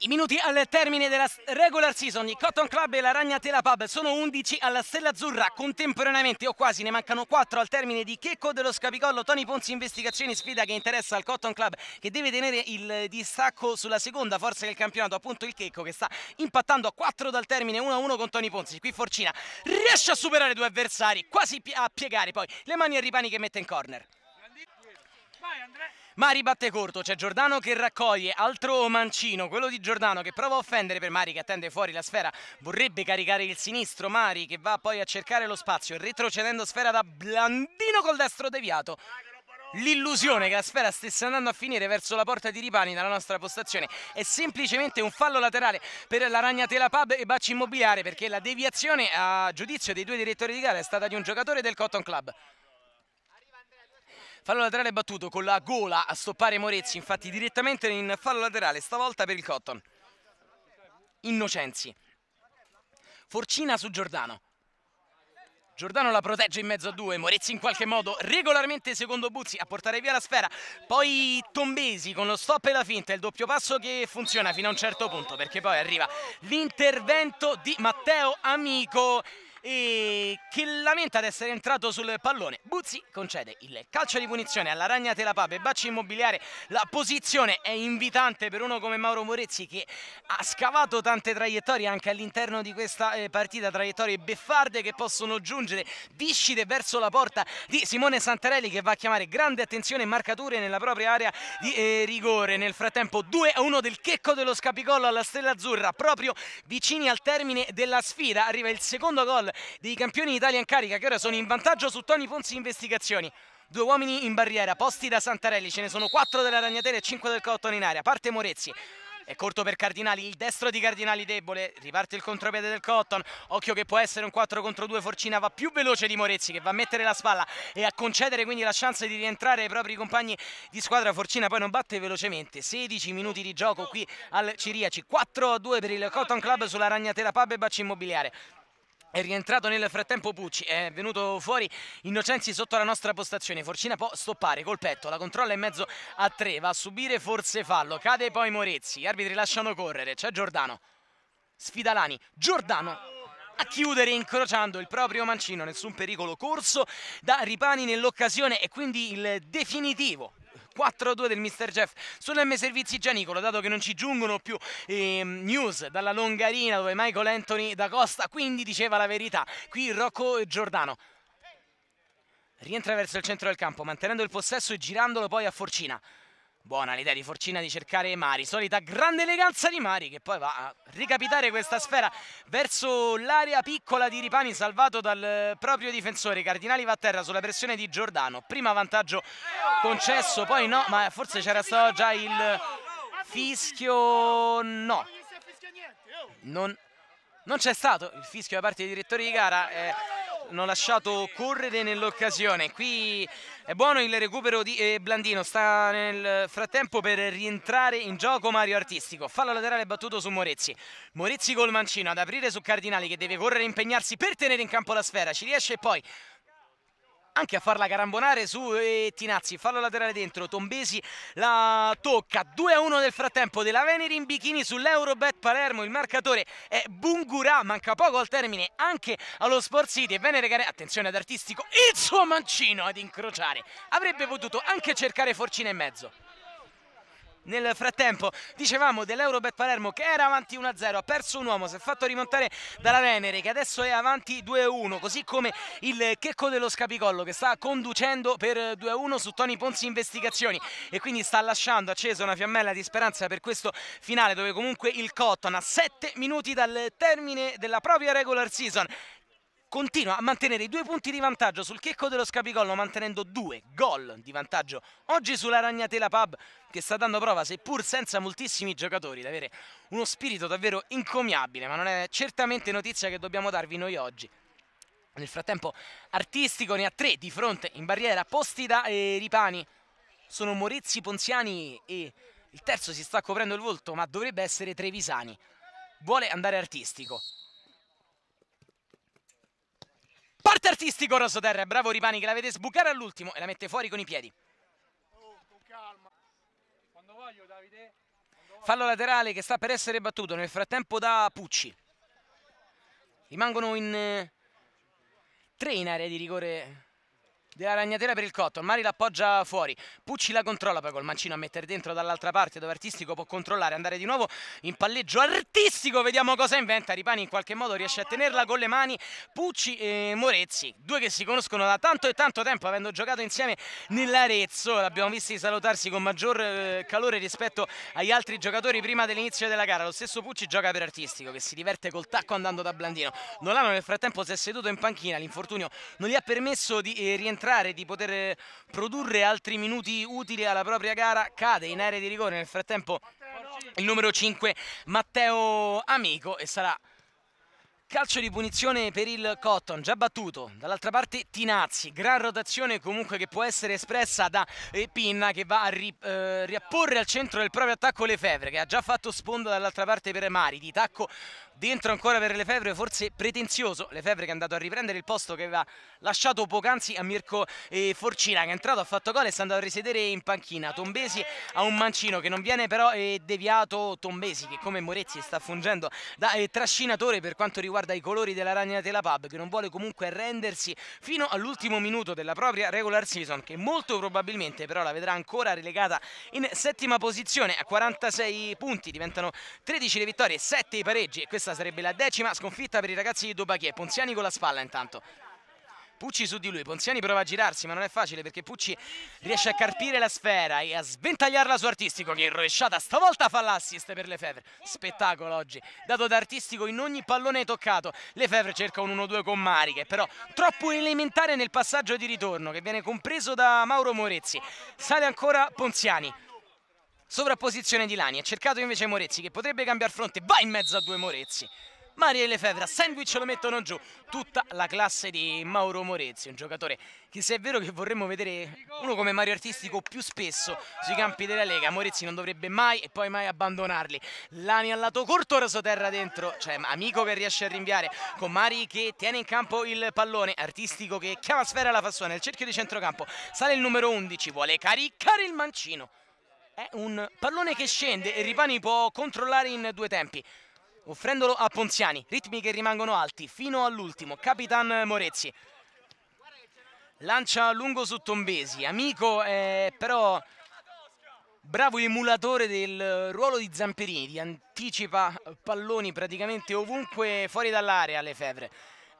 I minuti al termine della regular season, i Cotton Club e la Ragnatela Pub sono 11 alla Stella Azzurra contemporaneamente o quasi, ne mancano 4 al termine di Checco dello Scapicollo, Tony Ponzi investigazioni, sfida che interessa al Cotton Club che deve tenere il distacco sulla seconda forza del campionato, appunto il Checco che sta impattando a 4 dal termine 1-1 con Tony Ponzi, qui Forcina riesce a superare due avversari, quasi a piegare poi le mani a ripani che mette in corner. Mari batte corto, c'è Giordano che raccoglie, altro mancino, quello di Giordano che prova a offendere per Mari che attende fuori la sfera, vorrebbe caricare il sinistro, Mari che va poi a cercare lo spazio, retrocedendo sfera da Blandino col destro deviato. L'illusione che la sfera stesse andando a finire verso la porta di Ripani dalla nostra postazione è semplicemente un fallo laterale per la Ragnatela Pub e Bacci Immobiliare perché la deviazione a giudizio dei due direttori di gara è stata di un giocatore del Cotton Club. Fallo laterale battuto con la gola a stoppare Morezzi, infatti direttamente in fallo laterale, stavolta per il Cotton. Innocenzi. Forcina su Giordano. Giordano la protegge in mezzo a due, Morezzi in qualche modo regolarmente secondo Buzzi a portare via la sfera, poi Tombesi con lo stop e la finta, il doppio passo che funziona fino a un certo punto perché poi arriva l'intervento di Matteo Amico e che lamenta di essere entrato sul pallone. Buzzi concede il calcio di punizione alla Ragnatela Pape, Bacci Immobiliare, la posizione è invitante per uno come Mauro Morezzi che ha scavato tante traiettorie anche all'interno di questa eh, partita, traiettorie beffarde che possono giungere viscide verso la porta di Simone Santarelli che va a chiamare grande attenzione e marcature nella propria area di eh, rigore. Nel frattempo 2 a 1 del checco dello Scapicollo alla Stella Azzurra, proprio vicini al termine della sfida arriva il secondo gol dei campioni d'Italia in carica che ora sono in vantaggio su Tony Ponzi Investigazioni due uomini in barriera, posti da Santarelli, ce ne sono quattro della Ragnatela e cinque del Cotton in aria, parte Morezzi. È corto per Cardinali, il destro di Cardinali debole, riparte il contropiede del Cotton, occhio che può essere un 4 contro 2, Forcina va più veloce di Morezzi che va a mettere la spalla e a concedere quindi la chance di rientrare ai propri compagni di squadra, Forcina poi non batte velocemente, 16 minuti di gioco qui al Ciriaci, 4 a 2 per il Cotton Club sulla Ragnatela Pub e Bacci Immobiliare, è rientrato nel frattempo Pucci, è venuto fuori Innocenzi sotto la nostra postazione, Forcina può stoppare col petto, la controlla in mezzo a tre, va a subire forse fallo, cade poi Morezzi, gli arbitri lasciano correre, c'è Giordano, sfida Lani, Giordano a chiudere incrociando il proprio mancino, nessun pericolo corso da Ripani nell'occasione e quindi il definitivo 4-2 del Mr. Jeff sull'M Servizi Gianicolo, dato che non ci giungono più eh, news dalla Longarina dove Michael Anthony da Costa quindi diceva la verità, qui Rocco Giordano. Rientra verso il centro del campo, mantenendo il possesso e girandolo poi a Forcina. Buona l'idea di Forcina di cercare Mari, solita grande eleganza di Mari che poi va a ricapitare questa sfera verso l'area piccola di Ripani salvato dal proprio difensore. Cardinali va a terra sulla pressione di Giordano, primo vantaggio concesso, poi no, ma forse c'era stato già il fischio, no, non, non c'è stato il fischio da parte dei direttori di gara. Eh, hanno lasciato correre nell'occasione. Qui è buono il recupero di eh, Blandino, sta nel frattempo per rientrare in gioco Mario Artistico. Fallo laterale battuto su Morezzi. Morezzi col mancino ad aprire su Cardinali che deve correre e impegnarsi per tenere in campo la sfera. Ci riesce e poi anche a farla carambonare su eh, Tinazzi, fallo laterale dentro, Tombesi la tocca, 2-1 a nel frattempo della Venere in bikini sull'Eurobet Palermo, il marcatore è Bungurà, manca poco al termine anche allo Sport City e Venere Gare, attenzione ad Artistico, il suo mancino ad incrociare, avrebbe potuto anche cercare Forcina in mezzo nel frattempo dicevamo dell'Eurobet Palermo che era avanti 1-0 ha perso un uomo, si è fatto rimontare dalla Venere che adesso è avanti 2-1 così come il checco dello Scapicollo che sta conducendo per 2-1 su Tony Ponzi Investigazioni e quindi sta lasciando accesa una fiammella di speranza per questo finale dove comunque il Cotton a 7 minuti dal termine della propria regular season continua a mantenere i due punti di vantaggio sul checco dello Scapicollo mantenendo due gol di vantaggio oggi sulla Ragnatela Pub che sta dando prova seppur senza moltissimi giocatori di avere uno spirito davvero incomiabile ma non è certamente notizia che dobbiamo darvi noi oggi nel frattempo Artistico ne ha tre di fronte in barriera posti da Ripani sono Morizzi, Ponziani e il terzo si sta coprendo il volto ma dovrebbe essere Trevisani vuole andare Artistico Porta artistico Rosoterra, bravo Ripani che la vede sbucare all'ultimo e la mette fuori con i piedi. Oh, con calma. Quando voglio Davide. Quando voglio. Fallo laterale che sta per essere battuto nel frattempo da Pucci. Rimangono in eh, tre in area di rigore della ragnatela per il cotto. Mari l'appoggia fuori. Pucci la controlla poi col mancino a mettere dentro dall'altra parte dove Artistico può controllare, andare di nuovo in palleggio Artistico. Vediamo cosa inventa. Ripani in qualche modo riesce a tenerla con le mani. Pucci e Morezzi, due che si conoscono da tanto e tanto tempo avendo giocato insieme nell'Arezzo. L'abbiamo visti salutarsi con maggior eh, calore rispetto agli altri giocatori prima dell'inizio della gara. Lo stesso Pucci gioca per Artistico che si diverte col tacco andando da Blandino. Nolano nel frattempo si è seduto in panchina. L'infortunio non gli ha permesso di eh, rientrare entrare, di poter eh, produrre altri minuti utili alla propria gara, cade in area di rigore nel frattempo il numero 5 Matteo Amico e sarà Calcio di punizione per il Cotton, già battuto. Dall'altra parte Tinazzi, gran rotazione comunque che può essere espressa da eh, Pinna che va a ri, eh, riapporre al centro del proprio attacco Lefebvre che ha già fatto sponda dall'altra parte per Mari. Di tacco dentro ancora per Lefebvre, forse pretenzioso. Lefebvre che è andato a riprendere il posto che aveva lasciato poc'anzi a Mirko eh, Forcina che è entrato, ha fatto gol e sta andando a risedere in panchina. Tombesi a un mancino che non viene però eh, deviato. Tombesi che come Morezzi sta fungendo da trascinatore per quanto riguarda riguarda i colori della Ragnatela Pub che non vuole comunque arrendersi fino all'ultimo minuto della propria regular season che molto probabilmente però la vedrà ancora relegata in settima posizione a 46 punti diventano 13 le vittorie 7 i pareggi e questa sarebbe la decima sconfitta per i ragazzi di Dubachè Ponziani con la spalla intanto Pucci su di lui, Ponziani prova a girarsi ma non è facile perché Pucci riesce a carpire la sfera e a sventagliarla su Artistico che in rovesciata stavolta fa l'assist per Lefebvre. Spettacolo oggi, dato da Artistico in ogni pallone toccato. Lefebvre cerca un 1-2 con Mari che però troppo elementare nel passaggio di ritorno che viene compreso da Mauro Morezzi. Sale ancora Ponziani, sovrapposizione di Lani, ha cercato invece Morezzi che potrebbe cambiare fronte, va in mezzo a due Morezzi. Mario Lefebvre, sandwich lo mettono giù, tutta la classe di Mauro Morezzi, un giocatore che se è vero che vorremmo vedere uno come Mario Artistico più spesso sui campi della Lega, Morezzi non dovrebbe mai e poi mai abbandonarli, Lani al lato corto, Rosoterra dentro, cioè Amico che riesce a rinviare, con Mari che tiene in campo il pallone, Artistico che chiama sfera la fa fassone, nel cerchio di centrocampo, sale il numero 11, vuole caricare il mancino, è un pallone che scende e Ripani può controllare in due tempi offrendolo a Ponziani, ritmi che rimangono alti fino all'ultimo, Capitan Morezzi. Lancia lungo su Tombesi, amico è eh, però bravo emulatore del ruolo di Zamperini, anticipa palloni praticamente ovunque fuori dall'area Lefebvre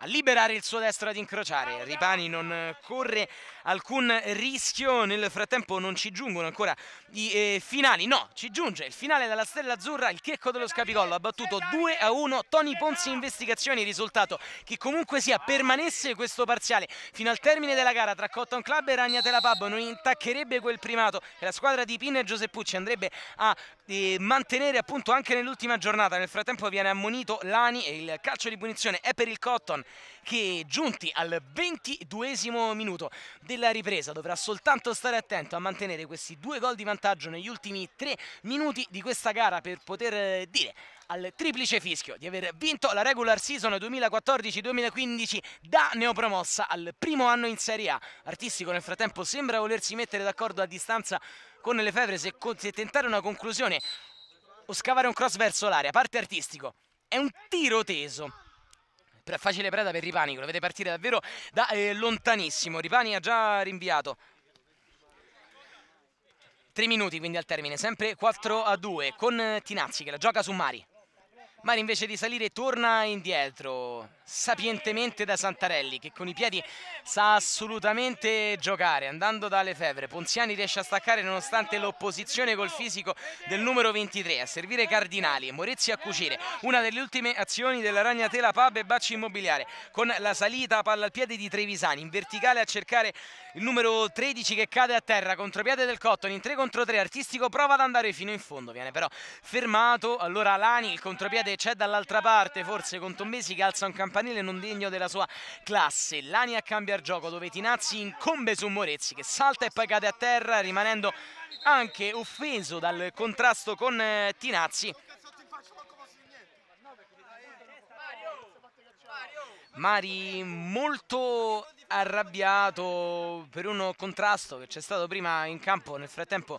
a liberare il suo destro ad incrociare. Ripani non corre alcun rischio, nel frattempo non ci giungono ancora i eh, finali. No, ci giunge il finale dalla Stella Azzurra, il checco dello Scapicollo ha battuto 2 a 1 Tony Ponzi Investigazioni, risultato che comunque sia permanesse questo parziale fino al termine della gara tra Cotton Club e Ragnatela Pub non intaccherebbe quel primato e la squadra di Pin e Giuseppucci andrebbe a eh, mantenere appunto anche nell'ultima giornata. Nel frattempo viene ammonito Lani e il calcio di punizione è per il Cotton che giunti al 22 minuto della ripresa dovrà soltanto stare attento a mantenere questi due gol di vantaggio negli ultimi tre minuti di questa gara per poter eh, dire al triplice fischio di aver vinto la regular season 2014-2015 da neopromossa al primo anno in Serie A. Artistico nel frattempo sembra volersi mettere d'accordo a distanza con le Fevre se, se tentare una conclusione o scavare un cross verso l'area. Parte artistico. È un tiro teso facile preda per Ripani che lo vede partire davvero da eh, lontanissimo Ripani ha già rinviato 3 minuti quindi al termine sempre 4 a 2 con eh, Tinazzi che la gioca su Mari Mari invece di salire torna indietro, sapientemente da Santarelli che con i piedi sa assolutamente giocare, andando dalle fevre. Ponziani riesce a staccare nonostante l'opposizione col fisico del numero 23, a servire Cardinali e Morezzi a cucire. Una delle ultime azioni della Ragnatela Pub e Bacci Immobiliare con la salita palla al piede di Trevisani, in verticale a cercare il numero 13 che cade a terra, contropiede del Cotton in 3 contro 3, Artistico prova ad andare fino in fondo, viene però fermato, allora Lani il contropiede cade, c'è dall'altra parte forse con Tommesi che alza un campanile non degno della sua classe. Lani a cambiare gioco dove Tinazzi incombe su Morezzi che salta e poi cade a terra rimanendo anche offeso dal contrasto con eh, Tinazzi. Mari molto arrabbiato per un contrasto che c'è stato prima in campo, nel frattempo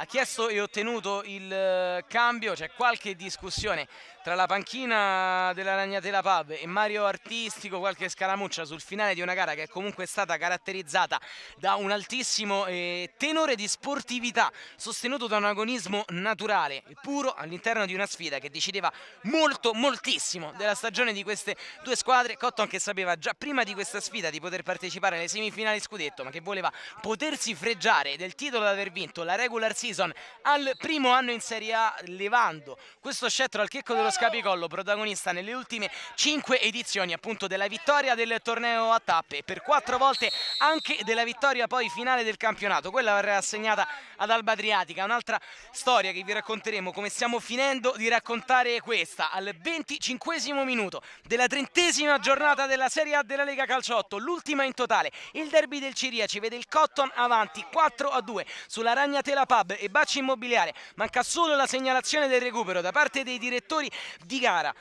ha chiesto e ottenuto il eh, cambio, c'è qualche discussione tra la panchina della Ragnatela Pub e Mario Artistico, qualche scaramuccia sul finale di una gara che è comunque stata caratterizzata da un altissimo eh, tenore di sportività sostenuto da un agonismo naturale e puro all'interno di una sfida che decideva molto moltissimo della stagione di queste due squadre, Cotton che sapeva già prima di questa sfida di poter partecipare alle semifinali scudetto ma che voleva potersi freggiare del titolo di aver vinto la regular season season al primo anno in Serie A levando questo scettro al checco dello Scapicollo protagonista nelle ultime 5 edizioni appunto della vittoria del torneo a tappe e per 4 volte anche della vittoria poi finale del campionato quella verrà assegnata ad Alba Adriatica un'altra storia che vi racconteremo come stiamo finendo di raccontare questa al 25 minuto della trentesima giornata della Serie A della Lega Calciotto l'ultima in totale il derby del Ciria ci vede il Cotton avanti 4 a 2 sulla Ragnatela Pub e Bacci Immobiliare. Manca solo la segnalazione del recupero da parte dei direttori di gara.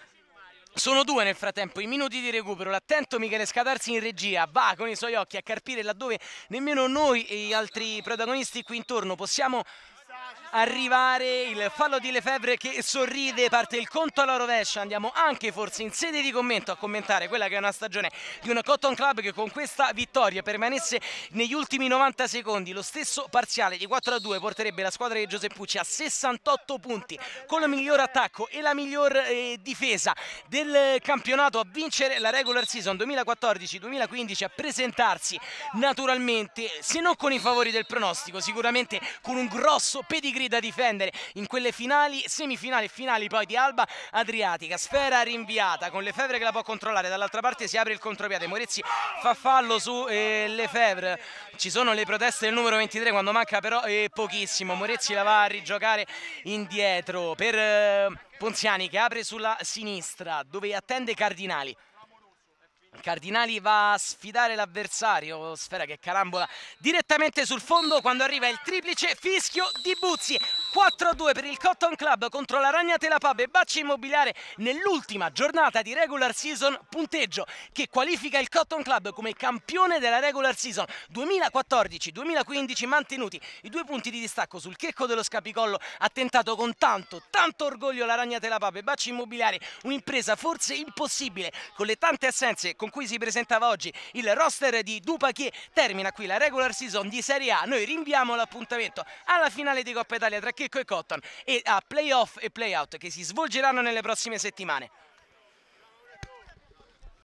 Sono due nel frattempo, i minuti di recupero, l'attento Michele Scadarsi in regia, va con i suoi occhi a carpire laddove nemmeno noi e gli altri protagonisti qui intorno possiamo arrivare il fallo di Lefebvre che sorride, parte il conto alla rovescia, andiamo anche forse in sede di commento a commentare quella che è una stagione di un Cotton Club che con questa vittoria permanesse negli ultimi 90 secondi, lo stesso parziale di 4 a 2 porterebbe la squadra di Giuseppucci a 68 punti con il miglior attacco e la miglior eh, difesa del campionato a vincere la regular season 2014-2015 a presentarsi naturalmente se non con i favori del pronostico sicuramente con un grosso pedigree Allegri da difendere in quelle finali, semifinali e finali poi di Alba Adriatica. Sfera rinviata con Lefebvre che la può controllare, dall'altra parte si apre il contropiede, Morezzi fa fallo su eh, Lefebvre, ci sono le proteste del numero 23 quando manca però eh, pochissimo, Morezzi la va a rigiocare indietro per eh, Ponziani che apre sulla sinistra dove attende Cardinali. Cardinali va a sfidare l'avversario, sfera che carambola direttamente sul fondo quando arriva il triplice fischio di Buzzi. 4-2 per il Cotton Club contro la Ragnatela Pub e Bacci Immobiliare nell'ultima giornata di regular season punteggio che qualifica il Cotton Club come campione della regular season 2014-2015 mantenuti i due punti di distacco sul checco dello Scapicollo ha tentato con tanto, tanto orgoglio la Ragnatela Pub e Bacci Immobiliare un'impresa forse impossibile con le tante assenze con cui si presentava oggi il roster di Dupachie. Termina qui la regular season di Serie A. Noi rinviamo l'appuntamento alla finale di Coppa Italia tra Checco e Cotton e a playoff e playout che si svolgeranno nelle prossime settimane.